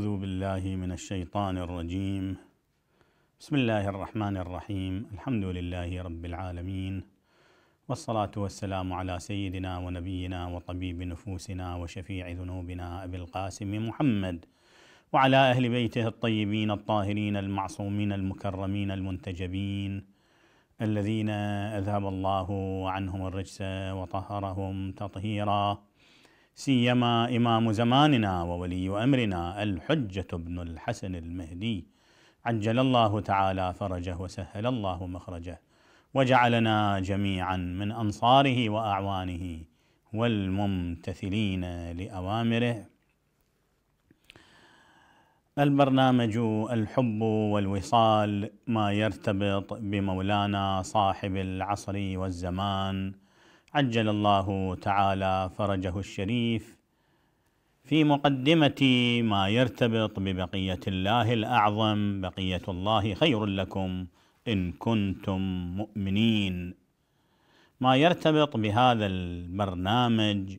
أعوذ بالله من الشيطان الرجيم بسم الله الرحمن الرحيم الحمد لله رب العالمين والصلاة والسلام على سيدنا ونبينا وطبيب نفوسنا وشفيع ذنوبنا أبي القاسم محمد وعلى أهل بيته الطيبين الطاهرين المعصومين المكرمين المنتجبين الذين أذهب الله عنهم الرجس وطهرهم تطهيراً سيما إمام زماننا وولي أمرنا الحجة بن الحسن المهدي عجل الله تعالى فرجه وسهل الله مخرجه وجعلنا جميعا من أنصاره وأعوانه والممتثلين لأوامره البرنامج الحب والوصال ما يرتبط بمولانا صاحب العصر والزمان عجل الله تعالى فرجه الشريف في مقدمه ما يرتبط ببقيه الله الاعظم بقيه الله خير لكم ان كنتم مؤمنين ما يرتبط بهذا البرنامج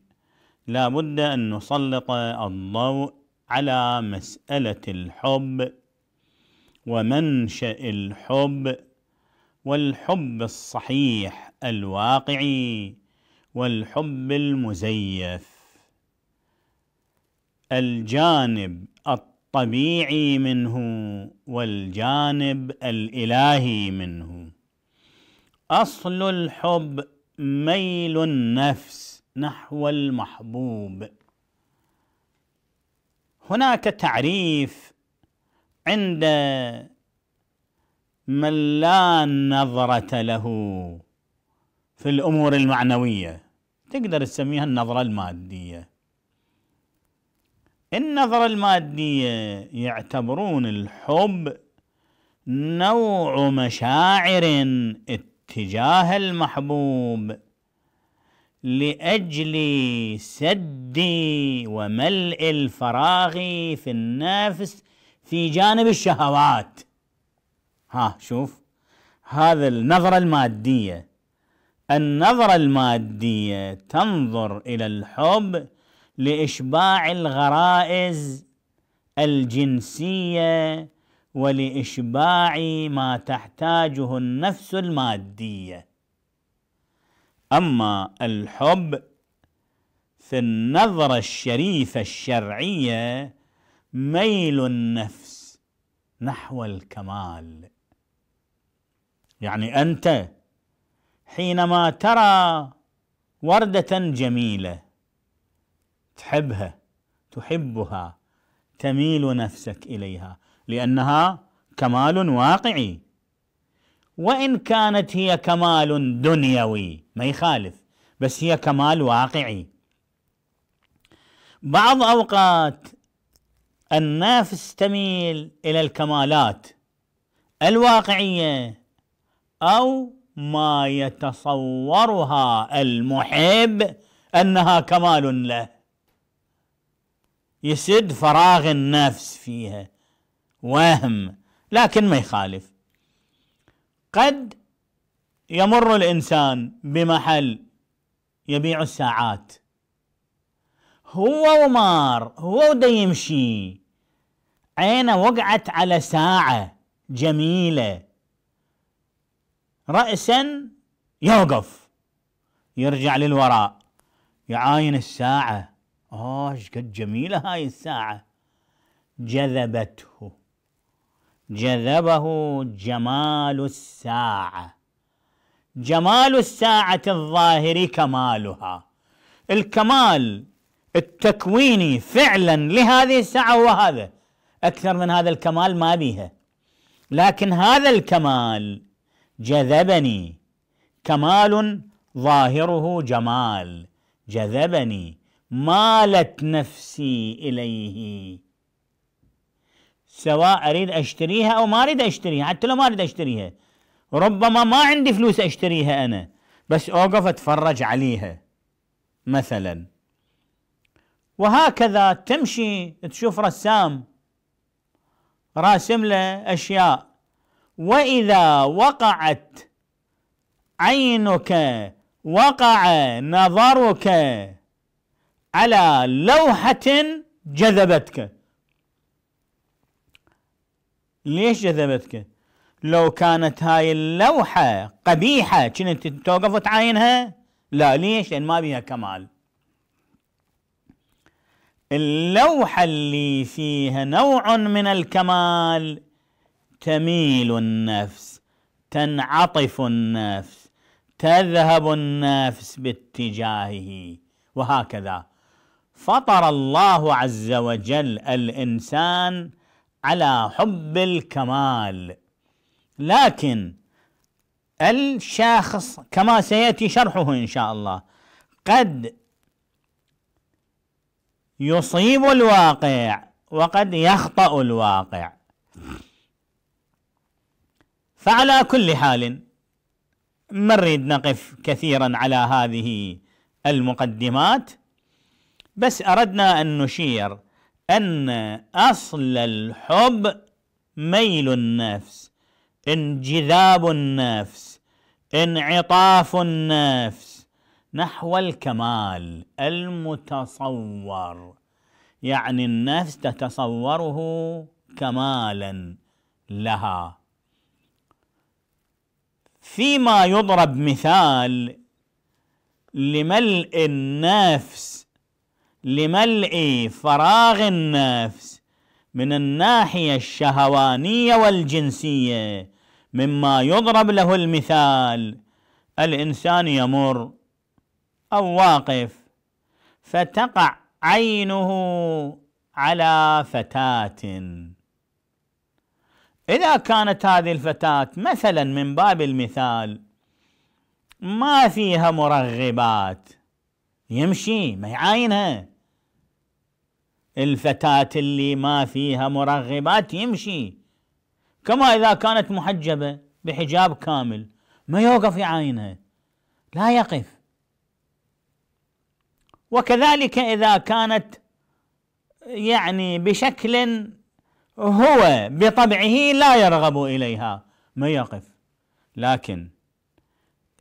لا بد ان نسلط الضوء على مساله الحب ومنشا الحب والحب الصحيح الواقعي والحب المزيف الجانب الطبيعي منه والجانب الالهي منه اصل الحب ميل النفس نحو المحبوب هناك تعريف عند من لا نظره له في الأمور المعنوية تقدر تسميها النظرة المادية النظرة المادية يعتبرون الحب نوع مشاعر اتجاه المحبوب لأجل سد وملء الفراغ في النفس في جانب الشهوات ها شوف هذا النظرة المادية النظرة المادية تنظر إلى الحب لإشباع الغرائز الجنسية ولإشباع ما تحتاجه النفس المادية أما الحب في النظرة الشريفة الشرعية ميل النفس نحو الكمال يعني أنت حينما ترى ورده جميله تحبها تحبها تميل نفسك اليها لانها كمال واقعي وان كانت هي كمال دنيوي ما يخالف بس هي كمال واقعي بعض اوقات النفس تميل الى الكمالات الواقعيه او ما يتصورها المحب انها كمال له يسد فراغ النفس فيها وهم لكن ما يخالف قد يمر الانسان بمحل يبيع الساعات هو ومار هو ودا يمشي عينه وقعت على ساعه جميله رأسا يوقف يرجع للوراء يعاين الساعة آه قد جميلة هاي الساعة جذبته جذبه جمال الساعة جمال الساعة الظاهر كمالها الكمال التكويني فعلا لهذه الساعة هو هذا أكثر من هذا الكمال ما بيها لكن هذا الكمال جذبني كمال ظاهره جمال جذبني مالت نفسي اليه سواء اريد اشتريها او ما اريد اشتريها حتى لو ما اريد اشتريها ربما ما عندي فلوس اشتريها انا بس اوقف اتفرج عليها مثلا وهكذا تمشي تشوف رسام راسم له اشياء وإذا وقعت عينك وقع نظرك على لوحة جذبتك ليش جذبتك لو كانت هاي اللوحة قبيحة كنت توقف وتعاينها لا ليش لأن ما بيها كمال اللوحة اللي فيها نوع من الكمال تميل النفس تنعطف النفس تذهب النفس باتجاهه وهكذا فطر الله عز وجل الانسان على حب الكمال لكن الشخص كما سياتي شرحه ان شاء الله قد يصيب الواقع وقد يخطا الواقع فعلى كل حال ما نريد نقف كثيرا على هذه المقدمات بس اردنا ان نشير ان اصل الحب ميل النفس انجذاب النفس انعطاف النفس نحو الكمال المتصور يعني النفس تتصوره كمالا لها فيما يضرب مثال لملء النفس لملء فراغ النفس من الناحيه الشهوانيه والجنسيه مما يضرب له المثال الانسان يمر او واقف فتقع عينه على فتاه إذا كانت هذه الفتاة مثلا من باب المثال ما فيها مرغبات يمشي ما يعاينها الفتاة اللي ما فيها مرغبات يمشي كما إذا كانت محجبة بحجاب كامل ما يوقف يعاينها لا يقف وكذلك إذا كانت يعني بشكل هو بطبعه لا يرغب اليها ما يقف لكن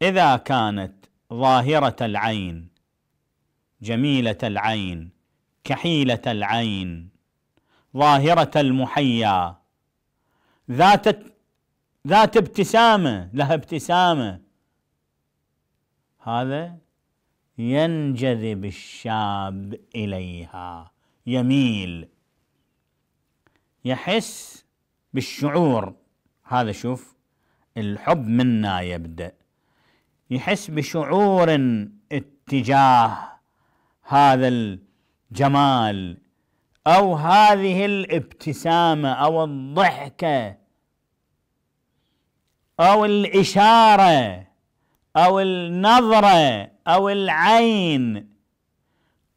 اذا كانت ظاهره العين جميله العين كحيله العين ظاهره المحيا ذات ذات ابتسامه لها ابتسامه هذا ينجذب الشاب اليها يميل يحس بالشعور هذا شوف الحب منا يبدأ يحس بشعور اتجاه هذا الجمال أو هذه الابتسامة أو الضحكة أو الإشارة أو النظرة أو العين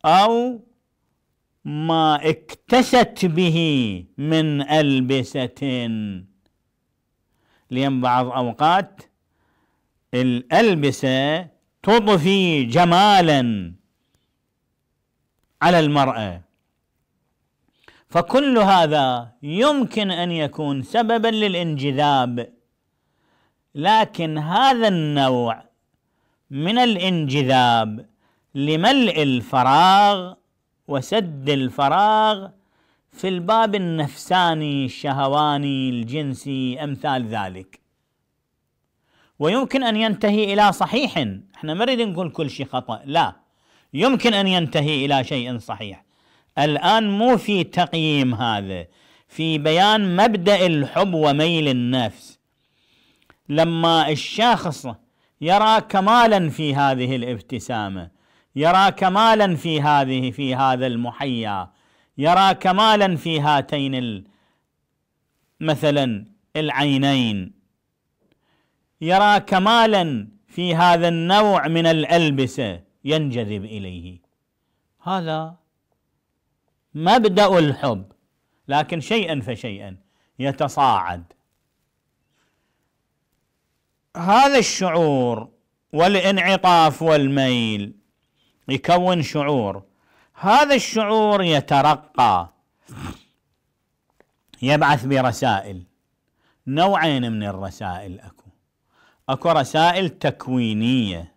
أو ما اكتست به من ألبسة لأن بعض أوقات الألبسة تضفي جمالا على المرأة فكل هذا يمكن أن يكون سببا للانجذاب لكن هذا النوع من الانجذاب لملء الفراغ وسد الفراغ في الباب النفساني الشهواني الجنسي امثال ذلك ويمكن ان ينتهي الى صحيح احنا ما نريد نقول كل شيء خطا لا يمكن ان ينتهي الى شيء صحيح الان مو في تقييم هذا في بيان مبدا الحب وميل النفس لما الشخص يرى كمالا في هذه الابتسامه يرى كمالا في هذه في هذا المحيا يرى كمالا في هاتين مثلا العينين يرى كمالا في هذا النوع من الالبسه ينجذب اليه هذا مبدا الحب لكن شيئا فشيئا يتصاعد هذا الشعور والانعطاف والميل يكون شعور هذا الشعور يترقى يبعث برسائل نوعين من الرسائل اكو اكو رسائل تكوينيه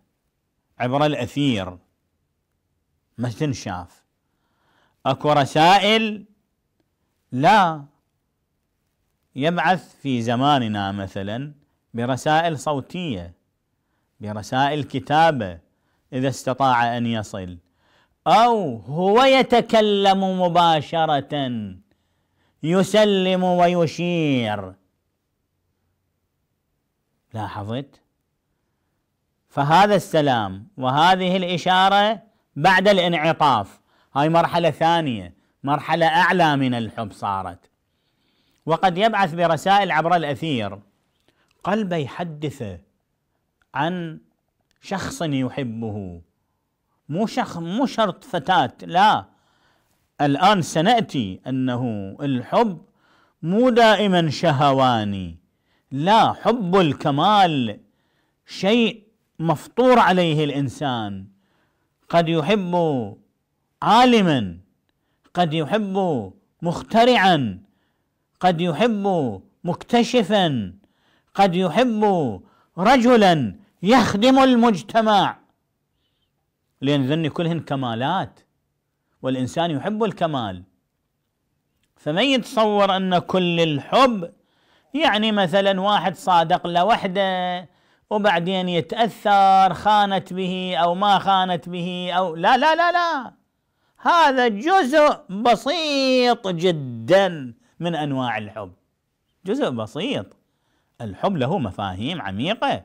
عبر الاثير ما تنشاف اكو رسائل لا يبعث في زماننا مثلا برسائل صوتيه برسائل كتابه اذا استطاع ان يصل او هو يتكلم مباشره يسلم ويشير لاحظت فهذا السلام وهذه الاشاره بعد الانعطاف هاي مرحله ثانيه مرحله اعلى من الحب صارت وقد يبعث برسائل عبر الاثير قلبه يحدثه عن شخص يحبه مو شخ مو شرط فتاة لا الآن سنأتي أنه الحب مو دائما شهواني لا حب الكمال شيء مفطور عليه الإنسان قد يحب عالما قد يحب مخترعا قد يحب مكتشفا قد يحب رجلا يخدم المجتمع لأن ذن كلهن كمالات والإنسان يحب الكمال فمن يتصور أن كل الحب يعني مثلا واحد صادق لوحده وبعدين يتأثر خانت به أو ما خانت به أو لا لا لا لا هذا جزء بسيط جدا من أنواع الحب جزء بسيط الحب له مفاهيم عميقه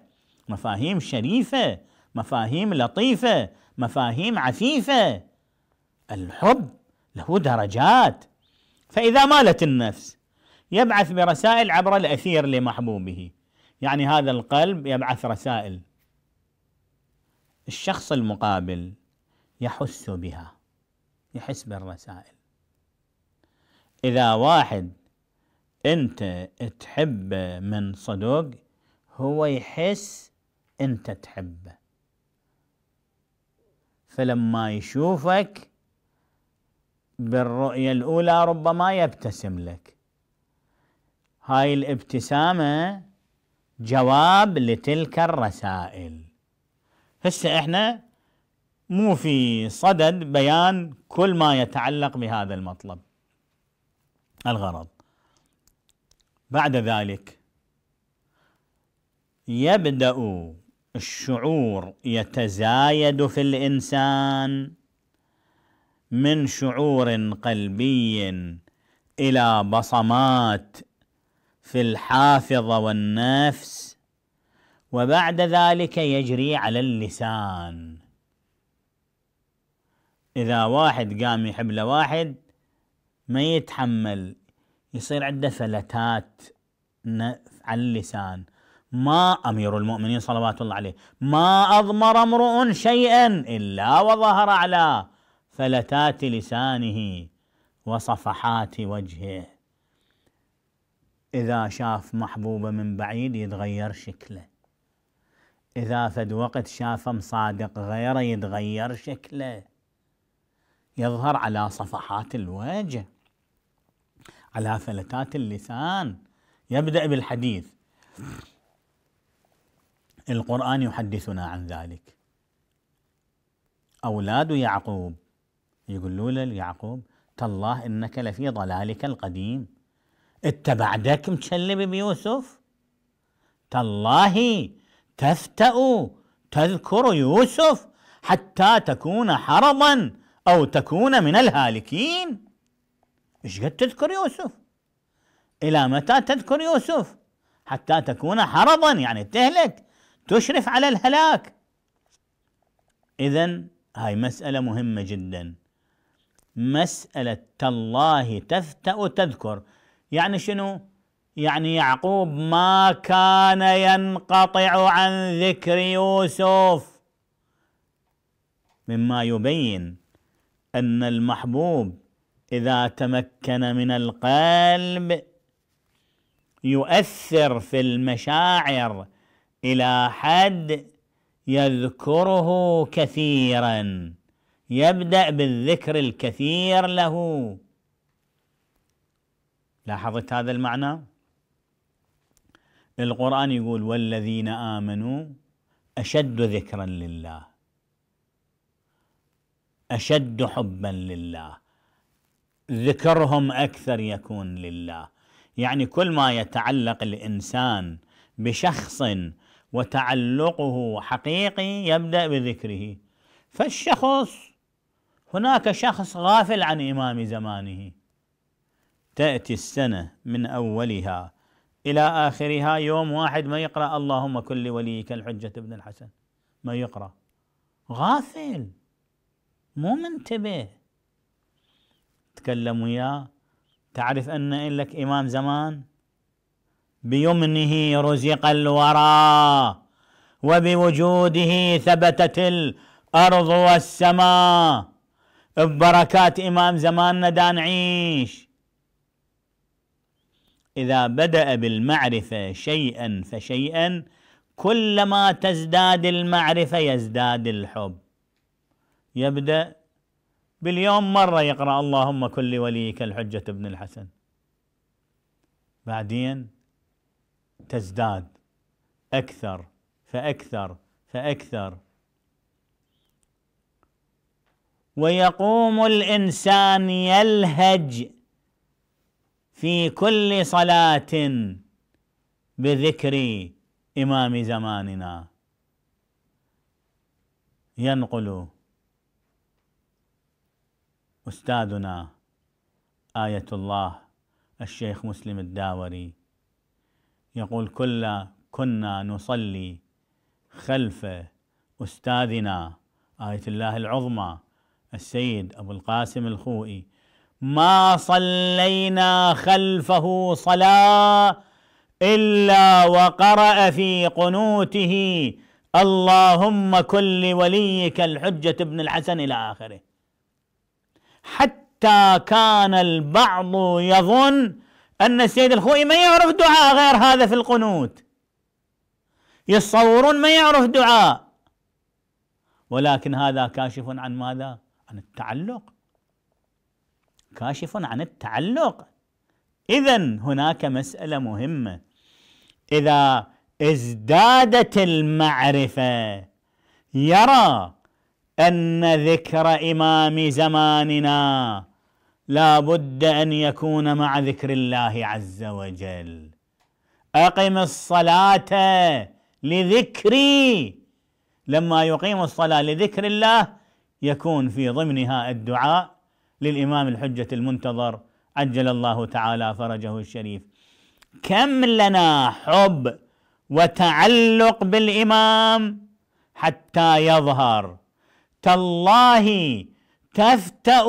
مفاهيم شريفه مفاهيم لطيفه مفاهيم عفيفه الحب له درجات فاذا مالت النفس يبعث برسائل عبر الاثير لمحبوبه يعني هذا القلب يبعث رسائل الشخص المقابل يحس بها يحس بالرسائل اذا واحد انت تحبه من صدق هو يحس انت تحبه فلما يشوفك بالرؤية الأولى ربما يبتسم لك هاي الابتسامة جواب لتلك الرسائل هسه احنا مو في صدد بيان كل ما يتعلق بهذا المطلب الغرض بعد ذلك يبدأ الشعور يتزايد في الانسان من شعور قلبي الى بصمات في الحافظه والنفس وبعد ذلك يجري على اللسان اذا واحد قام يحب لواحد ما يتحمل يصير عنده فلتات على اللسان ما امير المؤمنين صلوات الله عليه ما اضمر امرؤ شيئا الا وظهر على فلتات لسانه وصفحات وجهه اذا شاف محبوبه من بعيد يتغير شكله اذا فد وقت شاف مصادق غيره يتغير شكله يظهر على صفحات الوجه على فلتات اللسان يبدا بالحديث القرآن يحدثنا عن ذلك أولاد يعقوب يقولوا له يعقوب تالله إنك لفي ضلالك القديم اتبع بعدك متشلب بيوسف تالله تفتأ تذكر يوسف حتى تكون حرضا أو تكون من الهالكين إيش قد تذكر يوسف إلى متى تذكر يوسف حتى تكون حرضا يعني تهلك تشرف على الهلاك اذا هاي مساله مهمه جدا مساله تالله تفتأ تذكر يعني شنو يعني يعقوب ما كان ينقطع عن ذكر يوسف مما يبين ان المحبوب اذا تمكن من القلب يؤثر في المشاعر إلى حد يذكره كثيرا يبدأ بالذكر الكثير له لاحظت هذا المعنى القرآن يقول والذين آمنوا أشد ذكرا لله أشد حبا لله ذكرهم أكثر يكون لله يعني كل ما يتعلق الإنسان بشخص وتعلقه حقيقي يبدأ بذكره فالشخص هناك شخص غافل عن إمام زمانه تأتي السنة من أولها إلى آخرها يوم واحد ما يقرأ اللهم كل وليك الحجة ابن الحسن ما يقرأ غافل مو منتبه تكلم وياه تعرف أن لك إمام زمان بيمنه رزق الورى وبوجوده ثبتت الارض والسماء ببركات امام زماننا دانعيش اذا بدا بالمعرفه شيئا فشيئا كلما تزداد المعرفه يزداد الحب يبدا باليوم مره يقرا اللهم كل وليك الحجه ابن الحسن بعدين تزداد اكثر فاكثر فاكثر ويقوم الانسان يلهج في كل صلاه بذكر امام زماننا ينقل استاذنا ايه الله الشيخ مسلم الداوري يقول كلا كنا نصلي خلف أستاذنا آية الله العظمى السيد أبو القاسم الخوئي ما صلينا خلفه صلاة إلا وقرأ في قنوته اللهم كن لوليك الحجة ابن الحسن إلى آخره حتى كان البعض يظن أن السيد الخوئي ما يعرف دعاء غير هذا في القنوت يتصورون ما يعرف دعاء ولكن هذا كاشف عن ماذا؟ عن التعلق كاشف عن التعلق إذا هناك مسألة مهمة إذا ازدادت المعرفة يرى أن ذكر إمام زماننا لا بد ان يكون مع ذكر الله عز وجل اقم الصلاه لذكري لما يقيم الصلاه لذكر الله يكون في ضمنها الدعاء للامام الحجه المنتظر عجل الله تعالى فرجه الشريف كم لنا حب وتعلق بالامام حتى يظهر تالله تفتأ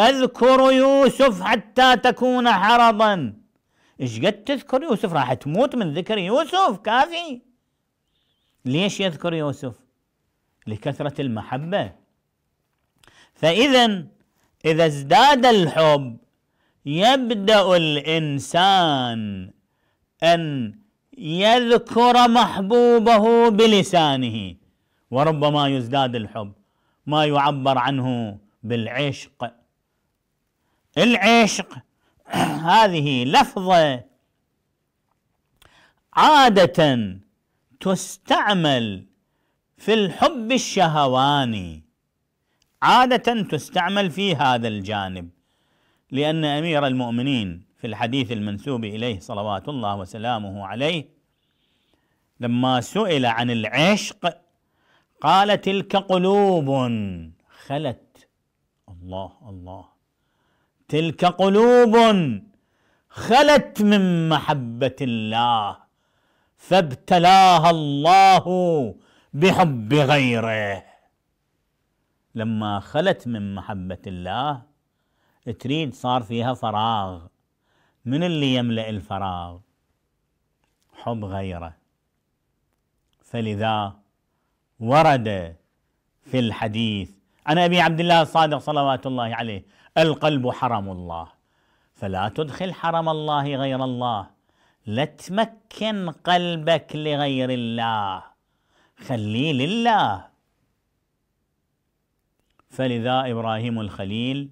تذكر يوسف حتى تكون حرضا ايش قد تذكر يوسف راح تموت من ذكر يوسف كافي ليش يذكر يوسف لكثرة المحبة فإذا إذا ازداد الحب يبدأ الإنسان أن يذكر محبوبه بلسانه وربما يزداد الحب ما يعبر عنه بالعشق العشق هذه لفظة عادة تستعمل في الحب الشهواني عادة تستعمل في هذا الجانب لأن أمير المؤمنين في الحديث المنسوب إليه صلوات الله وسلامه عليه لما سئل عن العشق قال تلك قلوب خلت الله الله تلك قلوب خلت من محبه الله فابتلاها الله بحب غيره لما خلت من محبه الله تريد صار فيها فراغ من اللي يملا الفراغ حب غيره فلذا ورد في الحديث عن ابي عبد الله الصادق صلوات الله عليه القلب حرم الله فلا تدخل حرم الله غير الله لا تمكن قلبك لغير الله خليه لله فلذا ابراهيم الخليل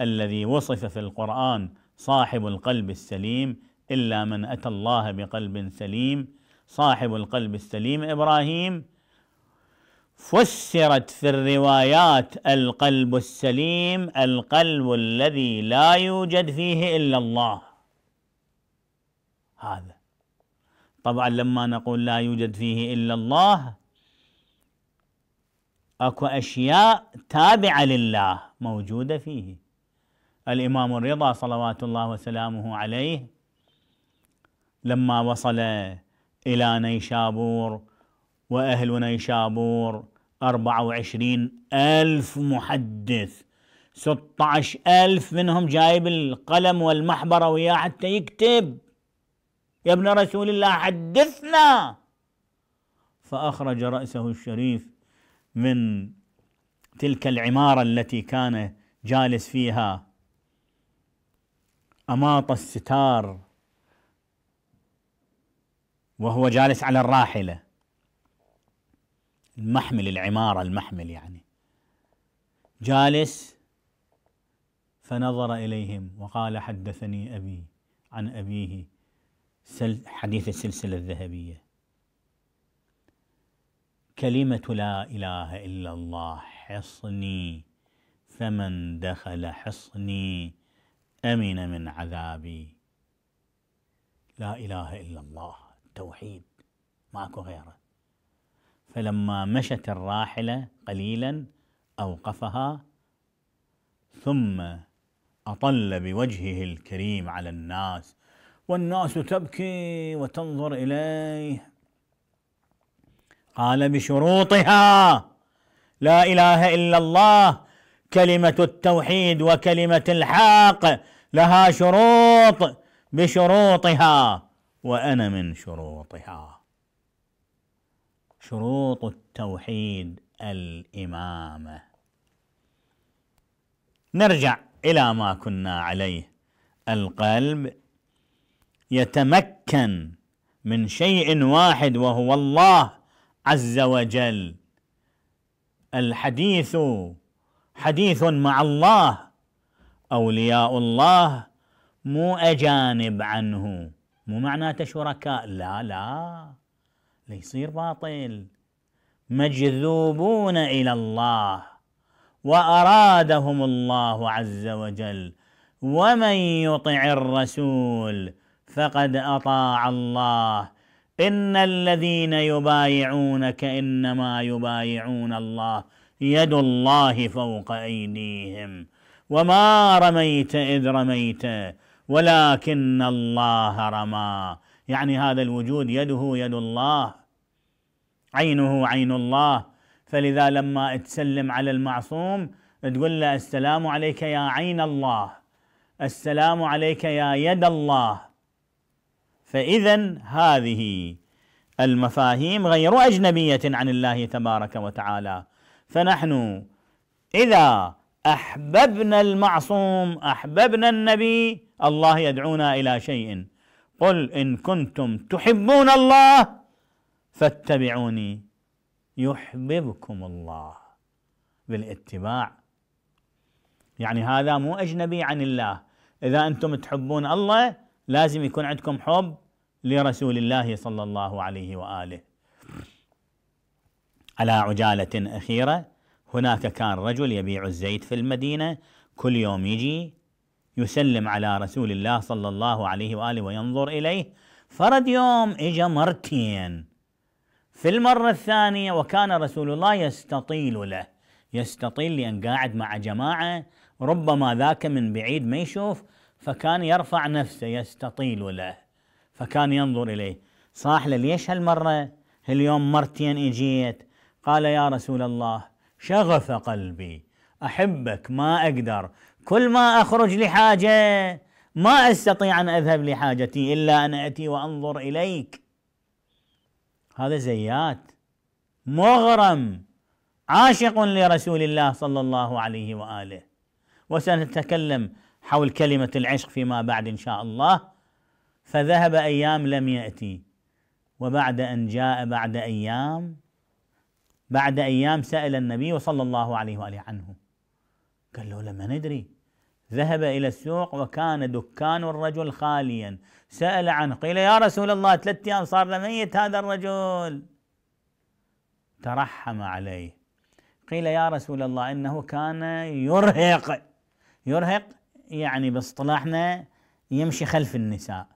الذي وصف في القران صاحب القلب السليم الا من اتى الله بقلب سليم صاحب القلب السليم ابراهيم فسرت في الروايات القلب السليم القلب الذي لا يوجد فيه الا الله هذا طبعا لما نقول لا يوجد فيه الا الله اكو اشياء تابعه لله موجوده فيه الامام الرضا صلوات الله وسلامه عليه لما وصل الى نيشابور وأهل نيشابور أربعة وعشرين ألف محدث ستة عشر ألف منهم جايب القلم والمحبرة وياه حتى يكتب يا ابن رسول الله حدثنا فأخرج رأسه الشريف من تلك العمارة التي كان جالس فيها أماط الستار وهو جالس على الراحله المحمل العمارة المحمل يعني جالس فنظر إليهم وقال حدثني أبي عن أبيه حديث السلسلة الذهبية كلمة لا إله إلا الله حصني فمن دخل حصني أمن من عذابي لا إله إلا الله توحيد ماكو غيره فلما مشت الراحلة قليلا أوقفها ثم أطل بوجهه الكريم على الناس والناس تبكي وتنظر إليه قال بشروطها لا إله إلا الله كلمة التوحيد وكلمة الحق لها شروط بشروطها وأنا من شروطها شروط التوحيد الامامه نرجع الى ما كنا عليه القلب يتمكن من شيء واحد وهو الله عز وجل الحديث حديث مع الله اولياء الله مو اجانب عنه مو معناته شركاء لا لا ليصير باطل مجذوبون الى الله وارادهم الله عز وجل ومن يطع الرسول فقد اطاع الله ان الذين يبايعونك انما يبايعون الله يد الله فوق ايديهم وما رميت اذ رميت ولكن الله رمى يعني هذا الوجود يده يد الله عينه عين الله فلذا لما تسلم على المعصوم تقول له السلام عليك يا عين الله السلام عليك يا يد الله فاذا هذه المفاهيم غير اجنبيه عن الله تبارك وتعالى فنحن اذا احببنا المعصوم احببنا النبي الله يدعونا الى شيء قل ان كنتم تحبون الله فاتبعوني يحببكم الله بالاتباع يعني هذا مو اجنبي عن الله اذا انتم تحبون الله لازم يكون عندكم حب لرسول الله صلى الله عليه واله على عجاله اخيره هناك كان رجل يبيع الزيت في المدينه كل يوم يجي يسلم على رسول الله صلى الله عليه واله وينظر اليه فرد يوم اجا مرتين في المرة الثانية وكان رسول الله يستطيل له يستطيل لأن قاعد مع جماعة ربما ذاك من بعيد ما يشوف فكان يرفع نفسه يستطيل له فكان ينظر إليه صاح له ليش هالمرة اليوم مرتين إجيت قال يا رسول الله شغف قلبي أحبك ما أقدر كل ما أخرج لحاجة ما أستطيع أن أذهب لحاجتي إلا أن أتي وأنظر إليك هذا زيات مغرم عاشق لرسول الله صلى الله عليه واله وسنتكلم حول كلمه العشق فيما بعد ان شاء الله فذهب ايام لم ياتي وبعد ان جاء بعد ايام بعد ايام سال النبي صلى الله عليه واله عنه قال له لما ندري ذهب الى السوق وكان دكان الرجل خاليا سأل عنه قيل يا رسول الله ثلاثة أيام صار له ميت هذا الرجل ترحم عليه قيل يا رسول الله إنه كان يرهق يرهق يعني باصطلاحنا يمشي خلف النساء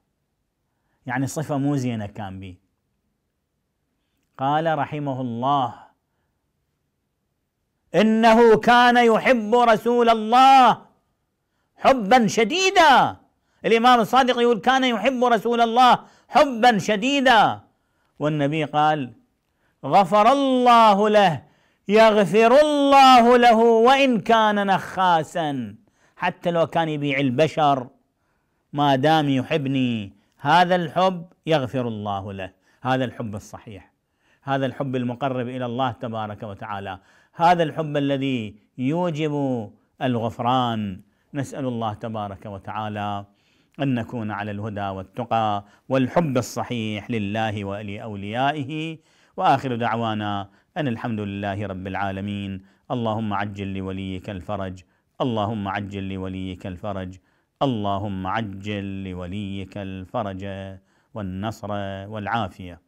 يعني صفة مو زينة كان به قال رحمه الله إنه كان يحب رسول الله حبا شديدا الإمام الصادق يقول كان يحب رسول الله حبا شديدا والنبي قال غفر الله له يغفر الله له وإن كان نخاسا حتى لو كان يبيع البشر ما دام يحبني هذا الحب يغفر الله له هذا الحب الصحيح هذا الحب المقرب الى الله تبارك وتعالى هذا الحب الذي يوجب الغفران نسال الله تبارك وتعالى أن نكون على الهدى والتقى والحب الصحيح لله ولأوليائه وآخر دعوانا أن الحمد لله رب العالمين اللهم عجل لوليك الفرج اللهم عجل لوليك الفرج اللهم عجل لوليك الفرج والنصر والعافيه